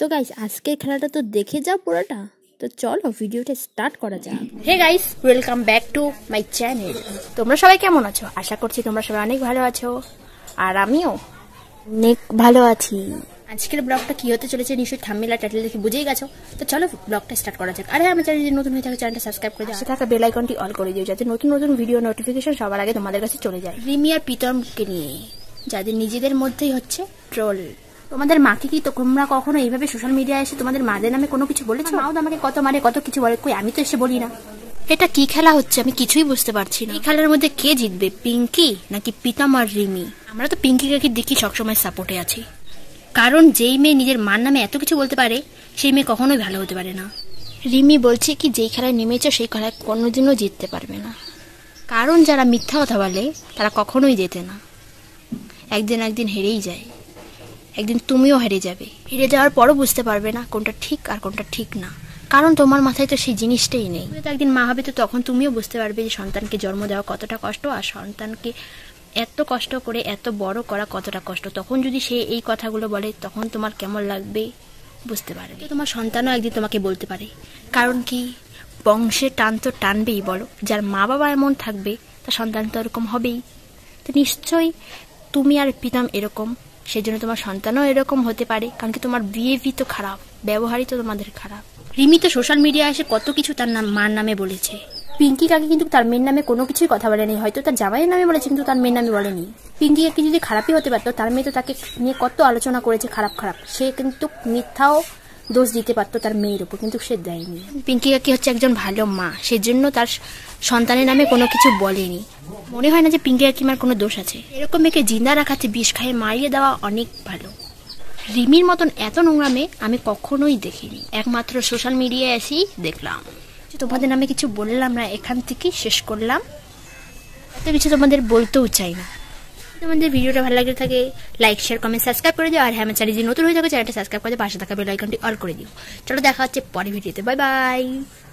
তো গাইস আজকের খেলাটা তো দেখে যাও পুরোটা তো চলো ভিডিওটা স্টার্ট করা যাক hey guys welcome back to my channel তোমরা সবাই কেমন আছো আশা করছি তোমরা সবাই অনেক ভালো আছো আর আমিও অনেক ভালো আছি আজকের ব্লগটা কী হতে চলেছে নিশ্চয়ই থাম্বেলা টাইটেল দেখে বুঝেই গেছো তো চলো ব্লগটা স্টার্ট করা যাক আরে হ্যাঁ, আমার চ্যানেল নতুন হয়ে থাকে চ্যানেলটা সাবস্ক্রাইব করে দাও থাকা বেল আইকনটি অল করে দিও যাতে নতুন নতুন ভিডিও নোটিফিকেশন সবার আগে তোমাদের কাছে চলে যায় রিমি আর নিয়ে যাদের নিজেদের মধ্যেই হচ্ছে ট্রোল তোমাদের মাকে কি তোমরা কখনো এইভাবে সোশ্যাল মিডিয়ায় এসে তোমাদের মাদের নামে কোনো কিছু বলেছ মাও তো আমাকে কত মারে কত কিছু বলে কই আমি তো এসে বলি না এটা কি খেলা হচ্ছে আমি কিছুই বুঝতে পারছি না এই খেলার মধ্যে কে জিতবে পিঙ্কি নাকি পিতাম আর রিমি আমরা তো পিঙ্কি কাকি দেখি সবসময় সাপোর্টে আছি কারণ যেই মেয়ে নিজের মার নামে এত কিছু বলতে পারে সেই মেয়ে কখনোই ভালো হতে পারে না রিমি বলছে কি যেই খেলায় নেমেছে সেই খেলায় কোনোদিনও জিততে পারবে না কারণ যারা মিথ্যা কথা বলে তারা কখনোই জেতে না একদিন একদিন হেরেই যায় একদিন তুমিও হেরে যাবে হেরে যাওয়ার পরও বুঝতে পারবে না কোনটা ঠিক আর কোনটা ঠিক না কারণ তোমার মাথায় তো সেই জিনিসটাই নেই তো একদিন মা হবে তো তখন তুমিও বুঝতে পারবে যে সন্তানকে জন্ম দেওয়া কতটা কষ্ট আর সন্তানকে এত কষ্ট করে এত বড় করা কতটা কষ্ট তখন যদি সে এই কথাগুলো বলে তখন তোমার কেমন লাগবে বুঝতে পারে তোমার সন্তানও একদিন তোমাকে বলতে পারে কারণ কি বংশে টান তো টানবেই বলো যার মা বাবা এমন থাকবে তার সন্তান তো এরকম হবেই তো নিশ্চয়ই তুমি আর পিতাম এরকম সেই জন্য তোমার সন্তানও এরকম হতে পারে কারণ কি তোমার বিহেভি তো খারাপ ব্যবহারই তো তোমাদের খারাপ রিমি তো সোশ্যাল মিডিয়া এসে কত কিছু তার নাম মার নামে বলেছে পিঙ্কি কাকে কিন্তু তার মেয়ের নামে কোনো কিছুই কথা বলেনি হয়তো তার জামাইয়ের নামে বলেছে কিন্তু তার মেয়ের নামে বলেনি পিঙ্কি কাকে যদি খারাপই হতে পারতো তার মেয়ে তো তাকে নিয়ে কত আলোচনা করেছে খারাপ খারাপ সে কিন্তু মিথ্যাও দোষ দিতে পারতো তার মেয়ের উপর কিন্তু সে দেয়নি পিঙ্কি কাকি হচ্ছে একজন ভালো মা সেজন্য তার সন্তানের নামে কোনো কিছু বলেনি মনে হয় না যে পিঙ্কি কাকিমার কোনো দোষ আছে এরকম মেয়েকে জিন্দা রাখাতে বিষ খাইয়ে মারিয়ে দেওয়া অনেক ভালো রিমির মতন এত নোংরা মেয়ে আমি কখনোই দেখিনি একমাত্র সোশ্যাল মিডিয়ায় এসেই দেখলাম তোমাদের নামে কিছু বললাম না এখান থেকেই শেষ করলাম এত কিছু তোমাদের বলতেও চাই না তোমাদের ভিডিওটা ভালো লাগলে থাকে লাইক শেয়ার কমেন্ট সাবস্ক্রাইব করে দিও আর হ্যাঁ আমার চ্যানেল যদি নতুন হয়ে থাকে চ্যানেলটা সাবস্ক্রাইব করে পাশে থাকা বেল আইকনটি অল করে দিও চলো দেখা হচ্ছে পরে ভিডিওতে বাই বাই